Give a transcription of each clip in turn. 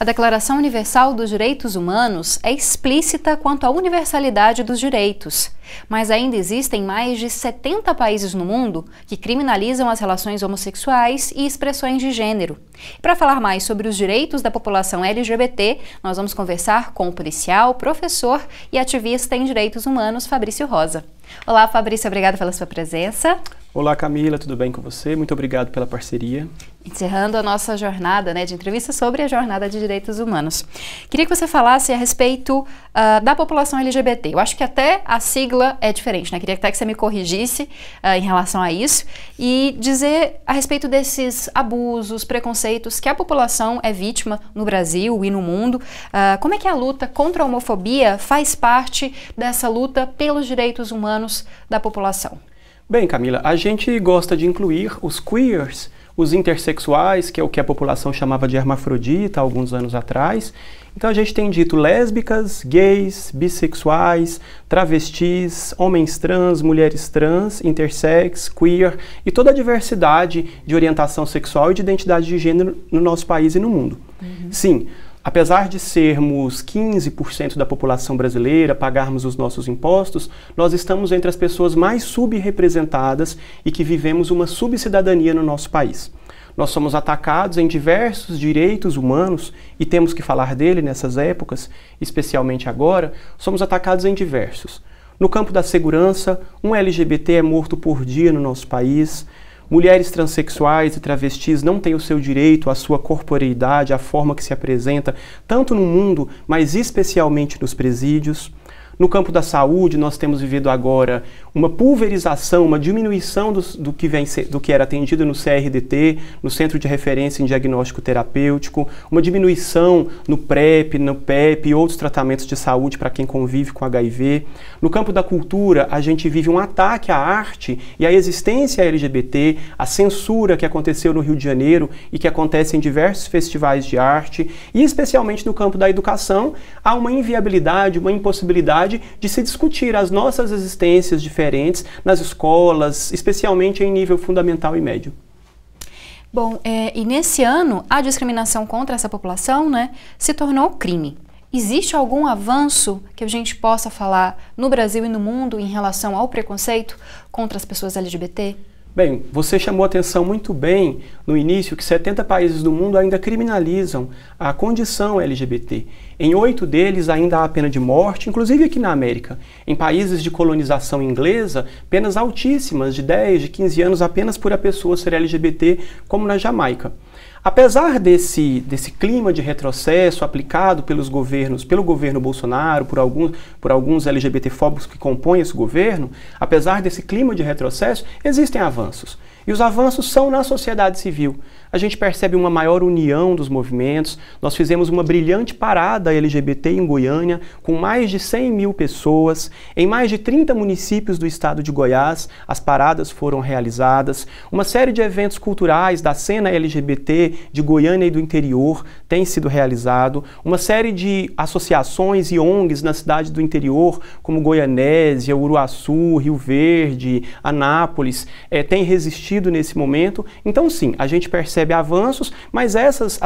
A Declaração Universal dos Direitos Humanos é explícita quanto à universalidade dos direitos, mas ainda existem mais de 70 países no mundo que criminalizam as relações homossexuais e expressões de gênero. Para falar mais sobre os direitos da população LGBT, nós vamos conversar com o policial, professor e ativista em direitos humanos Fabrício Rosa. Olá, Fabrício, obrigada pela sua presença. Olá Camila, tudo bem com você? Muito obrigado pela parceria. Encerrando a nossa jornada né, de entrevista sobre a jornada de direitos humanos. Queria que você falasse a respeito uh, da população LGBT. Eu acho que até a sigla é diferente, né? Queria até que você me corrigisse uh, em relação a isso e dizer a respeito desses abusos, preconceitos que a população é vítima no Brasil e no mundo. Uh, como é que a luta contra a homofobia faz parte dessa luta pelos direitos humanos da população? Bem, Camila, a gente gosta de incluir os queers, os intersexuais, que é o que a população chamava de hermafrodita alguns anos atrás. Então a gente tem dito lésbicas, gays, bissexuais, travestis, homens trans, mulheres trans, intersex, queer e toda a diversidade de orientação sexual e de identidade de gênero no nosso país e no mundo. Uhum. Sim, Apesar de sermos 15% da população brasileira, pagarmos os nossos impostos, nós estamos entre as pessoas mais subrepresentadas e que vivemos uma subcidadania no nosso país. Nós somos atacados em diversos direitos humanos e temos que falar dele nessas épocas, especialmente agora. Somos atacados em diversos. No campo da segurança, um LGBT é morto por dia no nosso país. Mulheres transexuais e travestis não têm o seu direito à sua corporeidade, à forma que se apresenta, tanto no mundo, mas especialmente nos presídios. No campo da saúde, nós temos vivido agora uma pulverização, uma diminuição do, do que, vem, do que era atendido no CRDT, no Centro de Referência em Diagnóstico Terapêutico, uma diminuição no PrEP, no PEP e outros tratamentos de saúde para quem convive com HIV. No campo da cultura, a gente vive um ataque à arte e à existência LGBT, a censura que aconteceu no Rio de Janeiro e que acontece em diversos festivais de arte, e especialmente no campo da educação, há uma inviabilidade, uma impossibilidade oportunidade de se discutir as nossas existências diferentes nas escolas, especialmente em nível fundamental e médio. Bom, é, e nesse ano, a discriminação contra essa população né, se tornou crime. Existe algum avanço que a gente possa falar no Brasil e no mundo em relação ao preconceito contra as pessoas LGBT? Bem, você chamou atenção muito bem no início que 70 países do mundo ainda criminalizam a condição LGBT. Em oito deles ainda há pena de morte, inclusive aqui na América. Em países de colonização inglesa, penas altíssimas de 10, de 15 anos apenas por a pessoa ser LGBT, como na Jamaica. Apesar desse, desse clima de retrocesso aplicado pelos governos, pelo governo Bolsonaro, por alguns, por alguns LGBTfóbicos que compõem esse governo, apesar desse clima de retrocesso, existem avanços. E os avanços são na sociedade civil. A gente percebe uma maior união dos movimentos. Nós fizemos uma brilhante parada LGBT em Goiânia, com mais de 100 mil pessoas. Em mais de 30 municípios do estado de Goiás, as paradas foram realizadas. Uma série de eventos culturais da cena LGBT de Goiânia e do interior tem sido realizado. Uma série de associações e ONGs na cidade do interior, como Goianésia, Uruaçu, Rio Verde, Anápolis, é, tem resistido sentido nesse momento. Então, sim, a gente percebe avanços, mas essas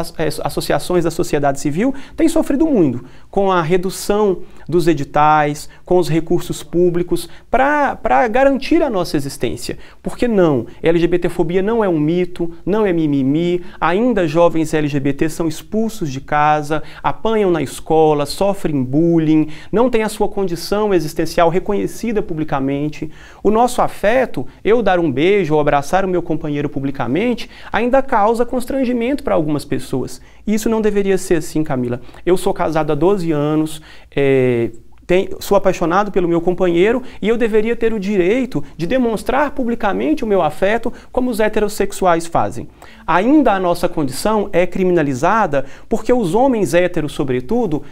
associações da sociedade civil têm sofrido muito com a redução dos editais, com os recursos públicos, para garantir a nossa existência. Porque não, LGBTfobia não é um mito, não é mimimi, ainda jovens LGBT são expulsos de casa, apanham na escola, sofrem bullying, não têm a sua condição existencial reconhecida publicamente. O nosso afeto, eu dar um beijo ou abraçar o meu companheiro publicamente ainda causa constrangimento para algumas pessoas. E isso não deveria ser assim, Camila. Eu sou casado há 12 anos, é, tem, sou apaixonado pelo meu companheiro e eu deveria ter o direito de demonstrar publicamente o meu afeto, como os heterossexuais fazem. Ainda a nossa condição é criminalizada porque os homens héteros, sobretudo,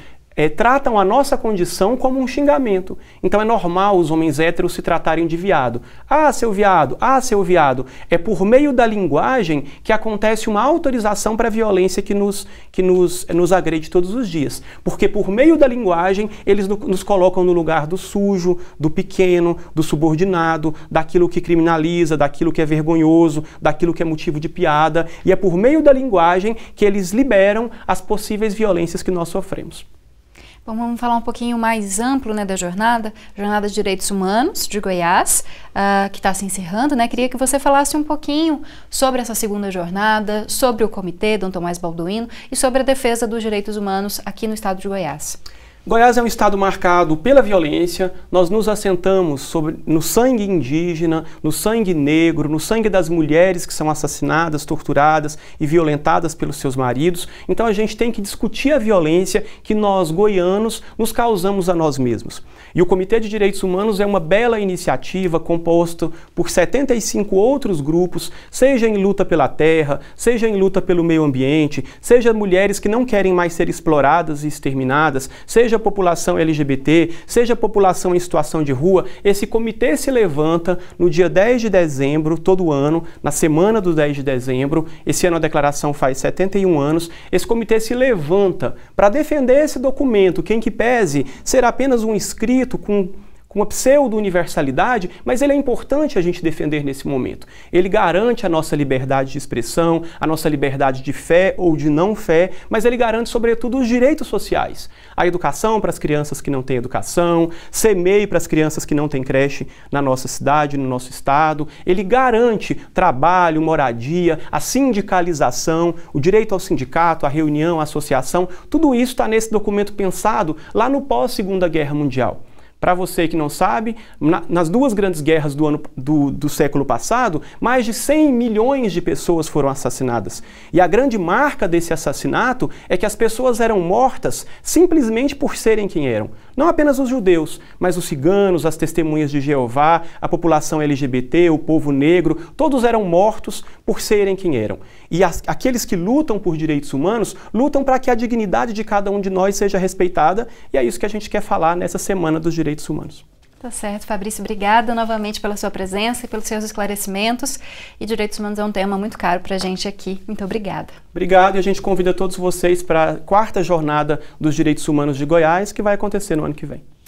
é, tratam a nossa condição como um xingamento. Então é normal os homens héteros se tratarem de viado. Ah, seu viado, ah, seu viado. É por meio da linguagem que acontece uma autorização para a violência que, nos, que nos, eh, nos agrede todos os dias. Porque por meio da linguagem eles no, nos colocam no lugar do sujo, do pequeno, do subordinado, daquilo que criminaliza, daquilo que é vergonhoso, daquilo que é motivo de piada. E é por meio da linguagem que eles liberam as possíveis violências que nós sofremos. Vamos falar um pouquinho mais amplo né, da jornada, Jornada de Direitos Humanos de Goiás, uh, que está se encerrando. Né? Queria que você falasse um pouquinho sobre essa segunda jornada, sobre o Comitê Dom Tomás Balduino e sobre a defesa dos direitos humanos aqui no estado de Goiás. Goiás é um estado marcado pela violência. Nós nos assentamos sobre, no sangue indígena, no sangue negro, no sangue das mulheres que são assassinadas, torturadas e violentadas pelos seus maridos. Então a gente tem que discutir a violência que nós, goianos, nos causamos a nós mesmos. E o Comitê de Direitos Humanos é uma bela iniciativa composta por 75 outros grupos, seja em luta pela terra, seja em luta pelo meio ambiente, seja mulheres que não querem mais ser exploradas e exterminadas, seja seja a população LGBT, seja a população em situação de rua, esse comitê se levanta no dia 10 de dezembro, todo ano, na semana do 10 de dezembro. Esse ano a declaração faz 71 anos. Esse comitê se levanta para defender esse documento, quem que pese ser apenas um escrito com com uma pseudo-universalidade, mas ele é importante a gente defender nesse momento. Ele garante a nossa liberdade de expressão, a nossa liberdade de fé ou de não fé, mas ele garante, sobretudo, os direitos sociais. A educação para as crianças que não têm educação, semeio para as crianças que não têm creche na nossa cidade, no nosso estado. Ele garante trabalho, moradia, a sindicalização, o direito ao sindicato, à reunião, à associação. Tudo isso está nesse documento pensado lá no pós-Segunda Guerra Mundial. Para você que não sabe, na, nas duas grandes guerras do, ano, do, do século passado, mais de 100 milhões de pessoas foram assassinadas. E a grande marca desse assassinato é que as pessoas eram mortas simplesmente por serem quem eram. Não apenas os judeus, mas os ciganos, as testemunhas de Jeová, a população LGBT, o povo negro, todos eram mortos por serem quem eram. E as, aqueles que lutam por direitos humanos lutam para que a dignidade de cada um de nós seja respeitada, e é isso que a gente quer falar nessa semana dos direitos direitos humanos. Tá certo, Fabrício, obrigada novamente pela sua presença e pelos seus esclarecimentos. E direitos humanos é um tema muito caro para a gente aqui. Muito obrigada. Obrigado e a gente convida todos vocês para a quarta jornada dos direitos humanos de Goiás, que vai acontecer no ano que vem.